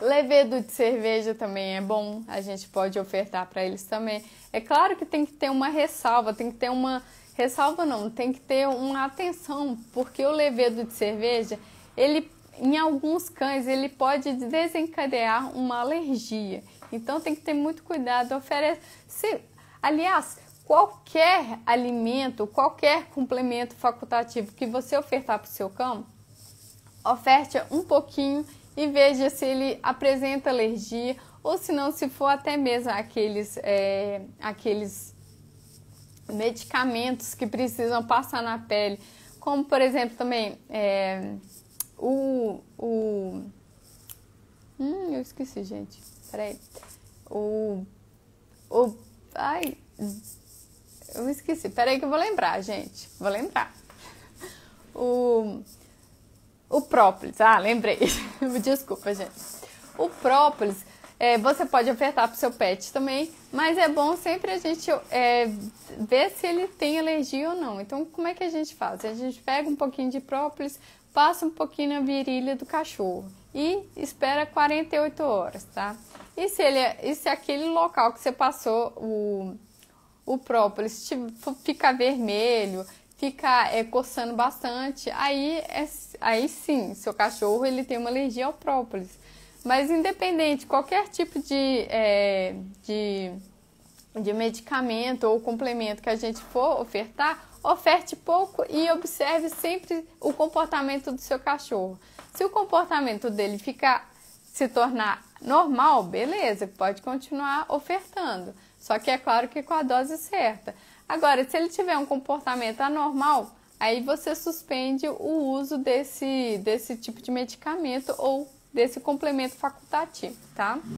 Levedo de cerveja também é bom, a gente pode ofertar para eles também. É claro que tem que ter uma ressalva, tem que ter uma ressalva não, tem que ter uma atenção, porque o levedo de cerveja, ele em alguns cães ele pode desencadear uma alergia. Então tem que ter muito cuidado, oferece. Aliás, qualquer alimento, qualquer complemento facultativo que você ofertar para o seu cão, oferte um pouquinho e veja se ele apresenta alergia ou se não, se for até mesmo aqueles, é, aqueles medicamentos que precisam passar na pele, como por exemplo também é, o, o hum, eu esqueci gente, peraí, o o ai eu esqueci, peraí que eu vou lembrar gente, vou lembrar o o própolis, ah, lembrei. Desculpa, gente. O própolis, é, você pode ofertar para o seu pet também, mas é bom sempre a gente é, ver se ele tem alergia ou não. Então, como é que a gente faz? A gente pega um pouquinho de própolis, passa um pouquinho na virilha do cachorro e espera 48 horas, tá? E se, ele, e se aquele local que você passou o, o própolis tipo, ficar vermelho, fica é, coçando bastante, aí, é, aí sim, seu cachorro ele tem uma alergia ao própolis. Mas independente, qualquer tipo de, é, de, de medicamento ou complemento que a gente for ofertar, oferte pouco e observe sempre o comportamento do seu cachorro. Se o comportamento dele ficar se tornar normal, beleza, pode continuar ofertando. Só que é claro que com a dose certa. Agora, se ele tiver um comportamento anormal, aí você suspende o uso desse, desse tipo de medicamento ou desse complemento facultativo, tá?